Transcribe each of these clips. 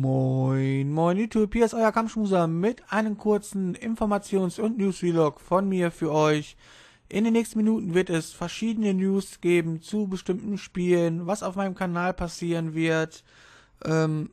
Moin, moin YouTube, hier ist euer Kampfschmuser mit einem kurzen Informations- und News-Vlog von mir für euch. In den nächsten Minuten wird es verschiedene News geben zu bestimmten Spielen, was auf meinem Kanal passieren wird, ähm,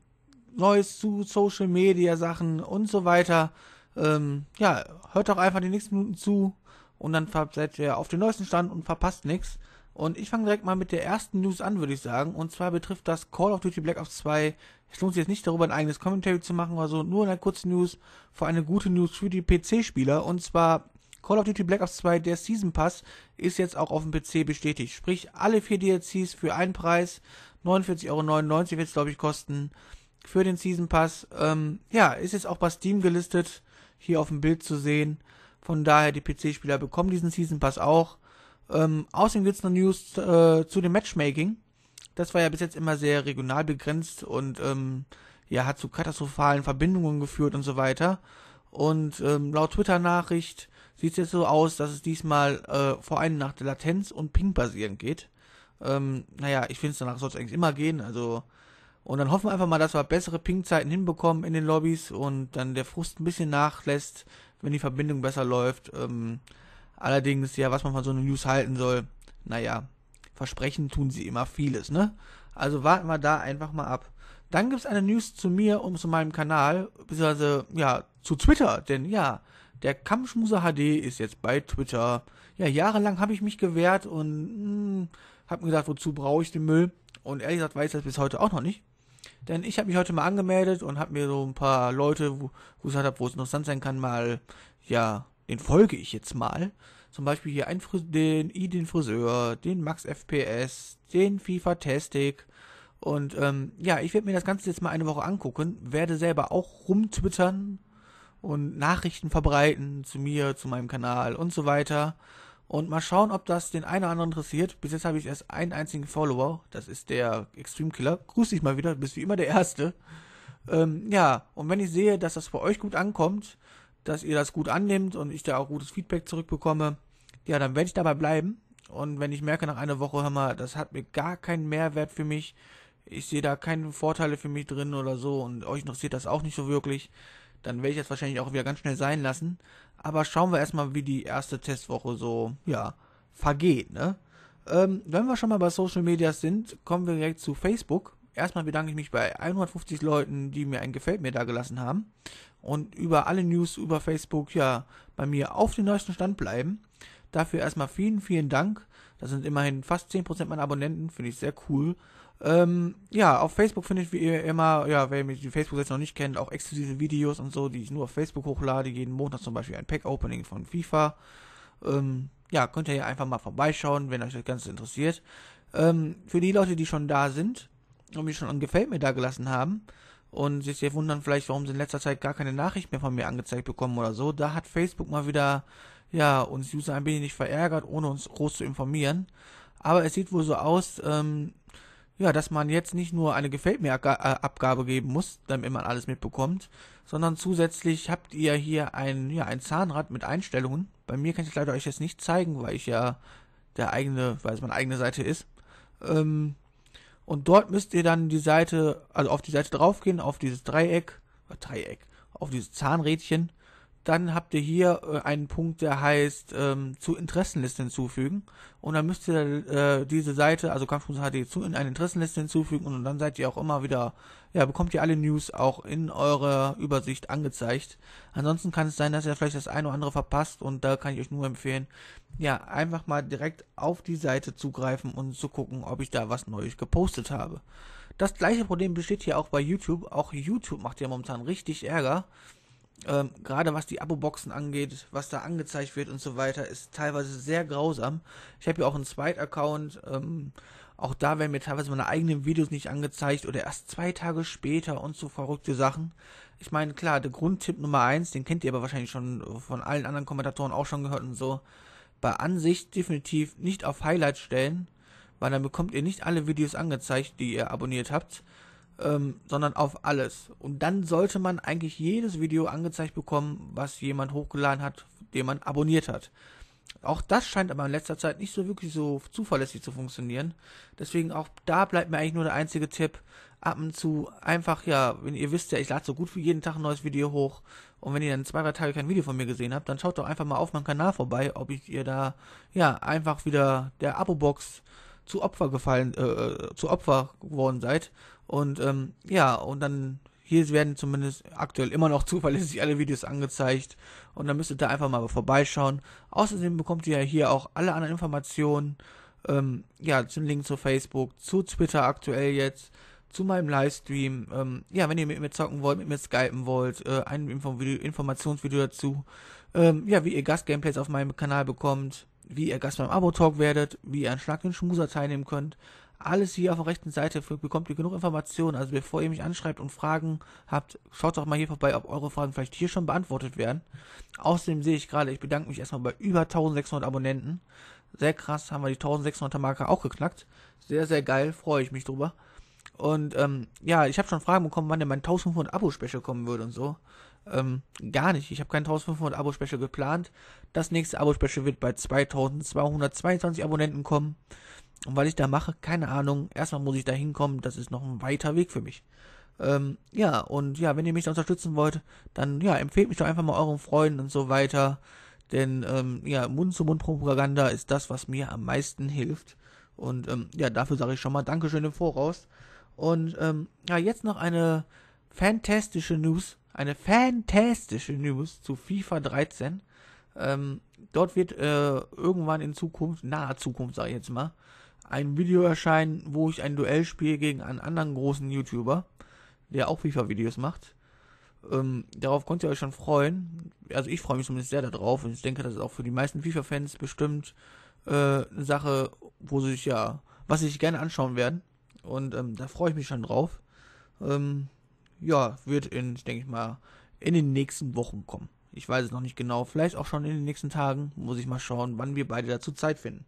Neues zu Social Media Sachen und so weiter. Ähm, ja, hört doch einfach die nächsten Minuten zu und dann seid ihr auf den neuesten Stand und verpasst nichts. Und ich fange direkt mal mit der ersten News an, würde ich sagen. Und zwar betrifft das Call of Duty Black Ops 2. Es lohnt sich jetzt nicht darüber ein eigenes Commentary zu machen, also nur eine kurze News vor eine gute News für die PC-Spieler. Und zwar Call of Duty Black Ops 2, der Season Pass, ist jetzt auch auf dem PC bestätigt. Sprich, alle vier DLCs für einen Preis, 49,99 Euro wird es, glaube ich, kosten, für den Season Pass. Ähm, ja, ist jetzt auch bei Steam gelistet, hier auf dem Bild zu sehen. Von daher, die PC-Spieler bekommen diesen Season Pass auch. Ähm, außerdem gibt es noch News äh, zu dem Matchmaking. Das war ja bis jetzt immer sehr regional begrenzt und ähm, ja, hat zu katastrophalen Verbindungen geführt und so weiter. Und ähm, laut Twitter-Nachricht sieht es jetzt so aus, dass es diesmal äh, vor allem nach der Latenz und Ping basierend geht. Ähm, naja, ich finde es danach soll es eigentlich immer gehen. Also und dann hoffen wir einfach mal, dass wir bessere Ping-Zeiten hinbekommen in den Lobbys und dann der Frust ein bisschen nachlässt, wenn die Verbindung besser läuft. Ähm, Allerdings, ja, was man von so einer News halten soll, naja, versprechen tun sie immer vieles, ne? Also warten wir da einfach mal ab. Dann gibt's eine News zu mir und zu meinem Kanal, beziehungsweise, ja, zu Twitter, denn ja, der Kampfschmuser HD ist jetzt bei Twitter. Ja, jahrelang habe ich mich gewehrt und hm, habe mir gesagt, wozu brauche ich den Müll? Und ehrlich gesagt weiß ich das bis heute auch noch nicht. Denn ich habe mich heute mal angemeldet und habe mir so ein paar Leute, wo, wo ich gesagt habe, wo es interessant sein kann, mal ja den folge ich jetzt mal. Zum Beispiel hier ein Fris den I den Friseur, den Max FPS, den FIFA Tastic. Und ähm, ja, ich werde mir das Ganze jetzt mal eine Woche angucken, werde selber auch rumtwittern und Nachrichten verbreiten zu mir, zu meinem Kanal und so weiter. Und mal schauen, ob das den einen oder anderen interessiert. Bis jetzt habe ich erst einen einzigen Follower. Das ist der Extreme Killer. Grüß dich mal wieder, du bist wie immer der Erste. Ähm, ja, und wenn ich sehe, dass das bei euch gut ankommt, dass ihr das gut annimmt und ich da auch gutes Feedback zurückbekomme, ja, dann werde ich dabei bleiben. Und wenn ich merke nach einer Woche, hör mal, das hat mir gar keinen Mehrwert für mich, ich sehe da keine Vorteile für mich drin oder so und euch interessiert das auch nicht so wirklich, dann werde ich das wahrscheinlich auch wieder ganz schnell sein lassen. Aber schauen wir erstmal, wie die erste Testwoche so, ja, vergeht, ne? Ähm, wenn wir schon mal bei Social Media sind, kommen wir direkt zu Facebook. Erstmal bedanke ich mich bei 150 Leuten, die mir ein Gefällt mir da gelassen haben und über alle News über Facebook ja bei mir auf den neuesten Stand bleiben. Dafür erstmal vielen, vielen Dank. Das sind immerhin fast 10% meiner Abonnenten, finde ich sehr cool. Ähm, ja, auf Facebook findet wie immer, ja, wer mich die Facebook jetzt noch nicht kennt, auch exklusive Videos und so, die ich nur auf Facebook hochlade. Jeden Montag zum Beispiel ein Pack-Opening von FIFA. Ähm, ja, könnt ihr hier einfach mal vorbeischauen, wenn euch das Ganze interessiert. Ähm, für die Leute, die schon da sind und mich schon an Gefällt mir da gelassen haben, und sich sehr wundern vielleicht, warum sie in letzter Zeit gar keine Nachricht mehr von mir angezeigt bekommen oder so. Da hat Facebook mal wieder, ja, uns User ein wenig verärgert, ohne uns groß zu informieren. Aber es sieht wohl so aus, ähm, ja, dass man jetzt nicht nur eine Gefällt mir äh, Abgabe geben muss, damit man alles mitbekommt, sondern zusätzlich habt ihr hier ein, ja, ein Zahnrad mit Einstellungen. Bei mir kann ich leider euch jetzt nicht zeigen, weil ich ja der eigene, weil es meine eigene Seite ist. Ähm, und dort müsst ihr dann die Seite, also auf die Seite draufgehen, auf dieses Dreieck, Dreieck, auf dieses Zahnrädchen dann habt ihr hier äh, einen Punkt, der heißt ähm, zu Interessenliste hinzufügen. Und dann müsst ihr äh, diese Seite, also Kampfkunst zu in eine Interessenliste hinzufügen und dann seid ihr auch immer wieder, ja, bekommt ihr alle News auch in eurer Übersicht angezeigt. Ansonsten kann es sein, dass ihr vielleicht das eine oder andere verpasst und da kann ich euch nur empfehlen, ja, einfach mal direkt auf die Seite zugreifen und zu gucken, ob ich da was Neues gepostet habe. Das gleiche Problem besteht hier auch bei YouTube. Auch YouTube macht ja momentan richtig Ärger ähm, gerade was die Abo-Boxen angeht, was da angezeigt wird und so weiter, ist teilweise sehr grausam. Ich habe ja auch einen Zweit-Account, ähm, auch da werden mir teilweise meine eigenen Videos nicht angezeigt oder erst zwei Tage später und so verrückte Sachen. Ich meine, klar, der Grundtipp Nummer eins, den kennt ihr aber wahrscheinlich schon von allen anderen Kommentatoren auch schon gehört und so, bei Ansicht definitiv nicht auf Highlight stellen, weil dann bekommt ihr nicht alle Videos angezeigt, die ihr abonniert habt, ähm, sondern auf alles. Und dann sollte man eigentlich jedes Video angezeigt bekommen, was jemand hochgeladen hat, den man abonniert hat. Auch das scheint aber in letzter Zeit nicht so wirklich so zuverlässig zu funktionieren. Deswegen auch da bleibt mir eigentlich nur der einzige Tipp, ab und zu einfach, ja, wenn ihr wisst ja, ich lade so gut wie jeden Tag ein neues Video hoch. Und wenn ihr dann zwei, drei Tage kein Video von mir gesehen habt, dann schaut doch einfach mal auf meinem Kanal vorbei, ob ich ihr da, ja, einfach wieder der Abo-Box zu Opfer gefallen, äh, zu Opfer geworden seid. Und ähm, ja, und dann hier werden zumindest aktuell immer noch zuverlässig alle Videos angezeigt. Und dann müsst ihr da einfach mal vorbeischauen. Außerdem bekommt ihr ja hier auch alle anderen Informationen. Ähm, ja, zum Link zu Facebook, zu Twitter aktuell jetzt, zu meinem Livestream. Ähm, ja, wenn ihr mit mir zocken wollt, mit mir skypen wollt, äh, ein Info Informationsvideo dazu. Ähm, ja, wie ihr Gastgameplays auf meinem Kanal bekommt wie ihr Gast beim Abo-Talk werdet, wie ihr an Schlag den Schmuser teilnehmen könnt. Alles hier auf der rechten Seite für, bekommt ihr genug Informationen. Also bevor ihr mich anschreibt und Fragen habt, schaut doch mal hier vorbei, ob eure Fragen vielleicht hier schon beantwortet werden. Außerdem sehe ich gerade, ich bedanke mich erstmal bei über 1600 Abonnenten. Sehr krass, haben wir die 1600er Marke auch geknackt. Sehr, sehr geil, freue ich mich drüber. Und ähm, ja, ich habe schon Fragen bekommen, wann denn mein 1500 Abo-Special kommen würde und so. Ähm, gar nicht. Ich habe kein 1500 Abo-Special geplant. Das nächste Abo-Special wird bei 2222 Abonnenten kommen. Und weil ich da mache, keine Ahnung, erstmal muss ich da hinkommen, das ist noch ein weiter Weg für mich. Ähm, ja, und ja, wenn ihr mich da unterstützen wollt, dann ja, empfehlt mich doch einfach mal euren Freunden und so weiter. Denn ähm, ja, Mund-zu-Mund-Propaganda ist das, was mir am meisten hilft. Und ähm, ja, dafür sage ich schon mal Dankeschön im Voraus. Und ähm, ja, jetzt noch eine fantastische News eine fantastische News zu FIFA 13. Ähm, dort wird äh, irgendwann in Zukunft, naher Zukunft sage ich jetzt mal, ein Video erscheinen, wo ich ein Duell spiele gegen einen anderen großen YouTuber, der auch FIFA-Videos macht. Ähm, darauf könnt ihr euch schon freuen. Also ich freue mich zumindest sehr darauf und ich denke, das ist auch für die meisten FIFA-Fans bestimmt äh, eine Sache, wo sie sich ja, was sie sich gerne anschauen werden. Und ähm, da freue ich mich schon drauf. Ähm, ja, wird in, denke ich mal, in den nächsten Wochen kommen. Ich weiß es noch nicht genau, vielleicht auch schon in den nächsten Tagen. Muss ich mal schauen, wann wir beide dazu Zeit finden.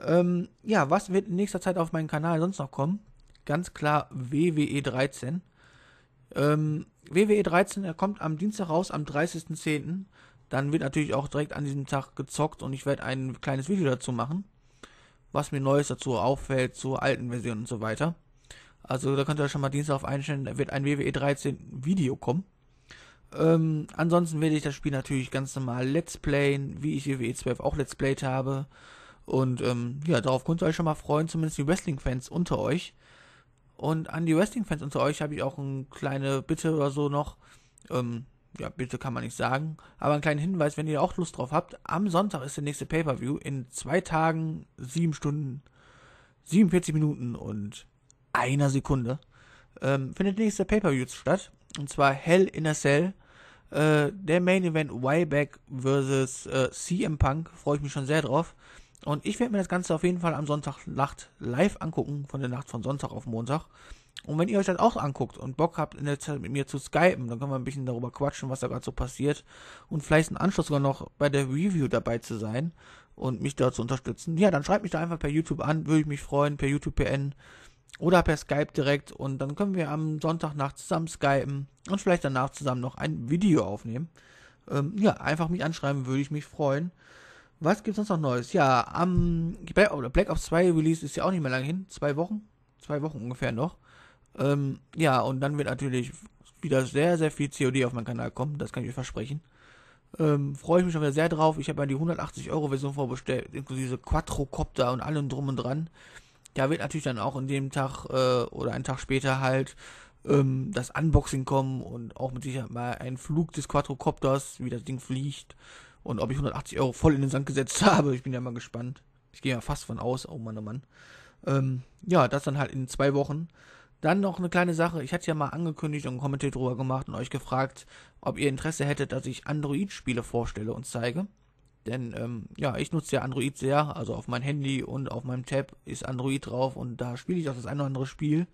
Ähm, ja, was wird in nächster Zeit auf meinen Kanal sonst noch kommen? Ganz klar WWE 13. Ähm, WWE 13, er kommt am Dienstag raus, am 30.10. Dann wird natürlich auch direkt an diesem Tag gezockt und ich werde ein kleines Video dazu machen. Was mir Neues dazu auffällt, zur alten Version und so weiter. Also da könnt ihr euch schon mal Dienstag auf einstellen, da wird ein WWE 13 Video kommen. Ähm, ansonsten werde ich das Spiel natürlich ganz normal Let's Playen, wie ich WWE 12 auch Let's Playt habe. Und ähm, ja, darauf könnt ihr euch schon mal freuen, zumindest die Wrestling-Fans unter euch. Und an die Wrestling-Fans unter euch habe ich auch eine kleine Bitte oder so noch. Ähm, ja, bitte kann man nicht sagen. Aber einen kleinen Hinweis, wenn ihr auch Lust drauf habt, am Sonntag ist der nächste Pay-Per-View. In zwei Tagen, sieben Stunden, 47 Minuten und einer Sekunde, ähm, findet nächste Pay-Per-View statt. Und zwar Hell in a Cell. Äh, der Main Event Wayback vs. Äh, CM Punk. Freue ich mich schon sehr drauf. Und ich werde mir das Ganze auf jeden Fall am Sonntagnacht live angucken, von der Nacht von Sonntag auf Montag. Und wenn ihr euch das auch anguckt und Bock habt, in der Zeit mit mir zu skypen, dann können wir ein bisschen darüber quatschen, was da gerade so passiert. Und vielleicht einen Anschluss sogar noch bei der Review dabei zu sein und mich dort zu unterstützen. Ja, dann schreibt mich da einfach per YouTube an, würde ich mich freuen, per YouTube PN oder per Skype direkt und dann können wir am Sonntagnacht zusammen skypen und vielleicht danach zusammen noch ein Video aufnehmen. Ähm, ja, einfach mich anschreiben, würde ich mich freuen. Was gibt es sonst noch Neues? Ja, am Black, Ops 2 Release ist ja auch nicht mehr lange hin. Zwei Wochen? Zwei Wochen ungefähr noch. Ähm, ja, und dann wird natürlich wieder sehr, sehr viel COD auf meinen Kanal kommen. Das kann ich euch versprechen. Ähm, Freue ich mich schon wieder sehr drauf. Ich habe ja die 180 Euro Version vorbestellt, inklusive Quattrocopter und allem drum und dran da wird natürlich dann auch in dem Tag äh, oder einen Tag später halt ähm, das Unboxing kommen und auch mit Sicherheit mal ein Flug des Quadrocopters, wie das Ding fliegt und ob ich 180 Euro voll in den Sand gesetzt habe. Ich bin ja mal gespannt. Ich gehe ja fast von aus. Oh Mann, oh Mann. Ähm, ja, das dann halt in zwei Wochen. Dann noch eine kleine Sache. Ich hatte ja mal angekündigt und einen Kommentar drüber gemacht und euch gefragt, ob ihr Interesse hättet, dass ich Android-Spiele vorstelle und zeige. Denn ähm, ja, ich nutze ja Android sehr, also auf mein Handy und auf meinem Tab ist Android drauf und da spiele ich auch das eine oder andere Spiel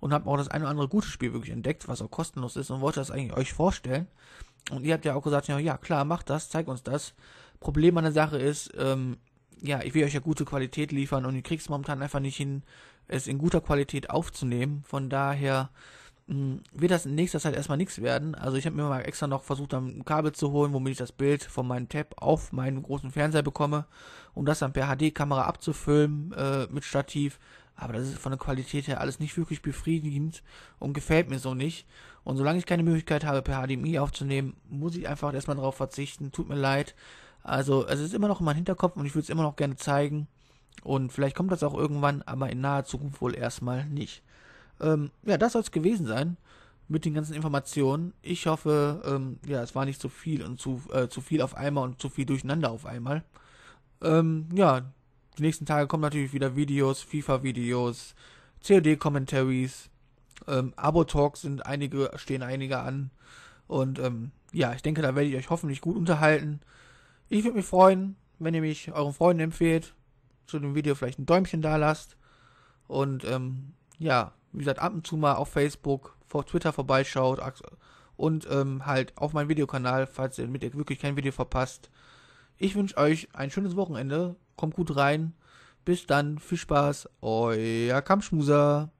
und habe auch das eine oder andere gute Spiel wirklich entdeckt, was auch kostenlos ist und wollte das eigentlich euch vorstellen. Und ihr habt ja auch gesagt, ja, ja klar, macht das, zeigt uns das. Problem an der Sache ist, ähm, ja, ich will euch ja gute Qualität liefern und ihr kriegt es momentan einfach nicht hin, es in guter Qualität aufzunehmen. Von daher hm, wird das in nächster Zeit erstmal nichts werden. Also ich habe mir mal extra noch versucht, ein Kabel zu holen, womit ich das Bild von meinem Tab auf meinen großen Fernseher bekomme, um das dann per HD-Kamera abzufilmen äh, mit Stativ. Aber das ist von der Qualität her alles nicht wirklich befriedigend und gefällt mir so nicht. Und solange ich keine Möglichkeit habe, per HDMI aufzunehmen, muss ich einfach erstmal darauf verzichten. Tut mir leid. Also es ist immer noch in meinem Hinterkopf und ich würde es immer noch gerne zeigen. Und vielleicht kommt das auch irgendwann, aber in naher Zukunft wohl erstmal nicht. Ähm, ja, das soll es gewesen sein mit den ganzen Informationen. Ich hoffe, ähm, ja, es war nicht zu viel und zu, äh, zu viel auf einmal und zu viel durcheinander auf einmal. Ähm, ja, die nächsten Tage kommen natürlich wieder Videos, FIFA-Videos, COD-Commentaries, ähm, Abo-Talks sind einige, stehen einige an. Und ähm, ja, ich denke, da werde ich euch hoffentlich gut unterhalten. Ich würde mich freuen, wenn ihr mich euren Freunden empfehlt, zu dem Video vielleicht ein Däumchen da lasst. Und ähm, ja, wie gesagt, ab und zu mal auf Facebook, vor Twitter vorbeischaut und ähm, halt auf meinem Videokanal, falls ihr mit ihr wirklich kein Video verpasst. Ich wünsche euch ein schönes Wochenende. Kommt gut rein. Bis dann. Viel Spaß. Euer Kampfschmuser.